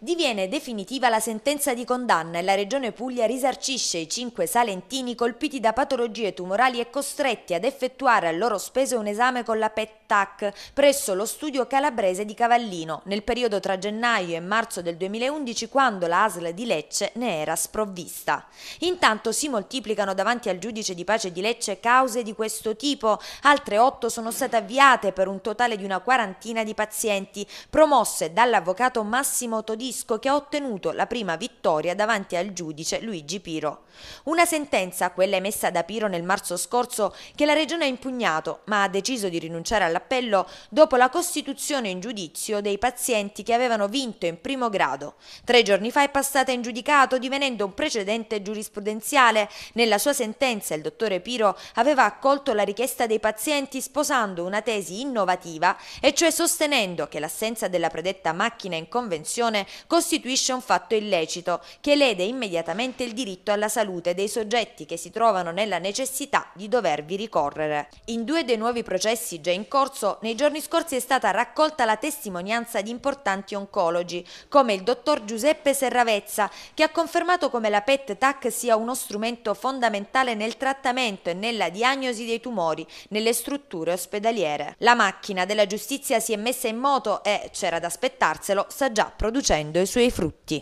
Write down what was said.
Diviene definitiva la sentenza di condanna e la Regione Puglia risarcisce i cinque salentini colpiti da patologie tumorali e costretti ad effettuare a loro spese un esame con la PET-TAC presso lo studio calabrese di Cavallino nel periodo tra gennaio e marzo del 2011 quando la ASL di Lecce ne era sprovvista. Intanto si moltiplicano davanti al giudice di pace di Lecce cause di questo tipo, altre otto sono state avviate per un totale di una quarantina di pazienti, promosse dall'avvocato Massimo Todino Visco che ha ottenuto la prima vittoria davanti al giudice Luigi Piro. Una sentenza, quella emessa da Piro nel marzo scorso, che la Regione ha impugnato, ma ha deciso di rinunciare all'appello dopo la costituzione in giudizio dei pazienti che avevano vinto in primo grado. Tre giorni fa è passata in giudicato divenendo un precedente giurisprudenziale. Nella sua sentenza il dottore Piro aveva accolto la richiesta dei pazienti sposando una tesi innovativa e cioè sostenendo che l'assenza della predetta macchina in convenzione costituisce un fatto illecito che lede immediatamente il diritto alla salute dei soggetti che si trovano nella necessità di dovervi ricorrere. In due dei nuovi processi già in corso, nei giorni scorsi è stata raccolta la testimonianza di importanti oncologi, come il dottor Giuseppe Serravezza, che ha confermato come la PET-TAC sia uno strumento fondamentale nel trattamento e nella diagnosi dei tumori nelle strutture ospedaliere. La macchina della giustizia si è messa in moto e, c'era da aspettarselo, sta già producendo producendo i suoi frutti.